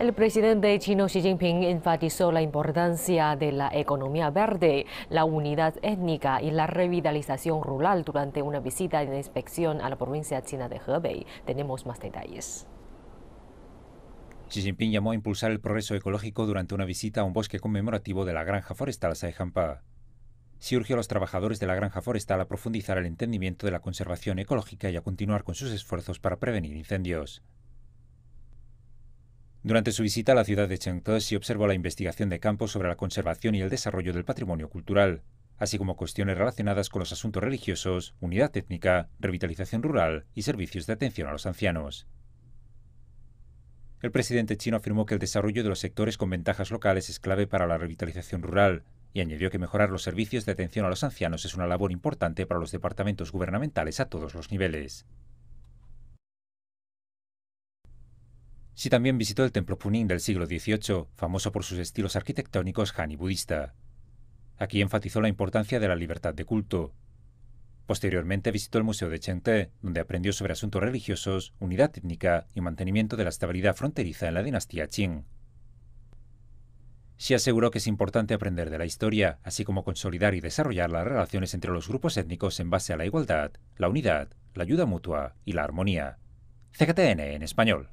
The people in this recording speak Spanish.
El presidente chino Xi Jinping enfatizó la importancia de la economía verde, la unidad étnica y la revitalización rural durante una visita de inspección a la provincia china de Hebei. Tenemos más detalles. Xi Jinping llamó a impulsar el progreso ecológico durante una visita a un bosque conmemorativo de la granja forestal Saihampa. Xi urgió a los trabajadores de la granja forestal a profundizar el entendimiento de la conservación ecológica y a continuar con sus esfuerzos para prevenir incendios. Durante su visita a la ciudad de se observó la investigación de campo sobre la conservación y el desarrollo del patrimonio cultural, así como cuestiones relacionadas con los asuntos religiosos, unidad étnica, revitalización rural y servicios de atención a los ancianos. El presidente chino afirmó que el desarrollo de los sectores con ventajas locales es clave para la revitalización rural y añadió que mejorar los servicios de atención a los ancianos es una labor importante para los departamentos gubernamentales a todos los niveles. Sí también visitó el templo Punín del siglo XVIII, famoso por sus estilos arquitectónicos han y budista. Aquí enfatizó la importancia de la libertad de culto. Posteriormente visitó el Museo de Chengte, donde aprendió sobre asuntos religiosos, unidad étnica y mantenimiento de la estabilidad fronteriza en la dinastía Qing. Xi aseguró que es importante aprender de la historia, así como consolidar y desarrollar las relaciones entre los grupos étnicos en base a la igualdad, la unidad, la ayuda mutua y la armonía. CGTN en español.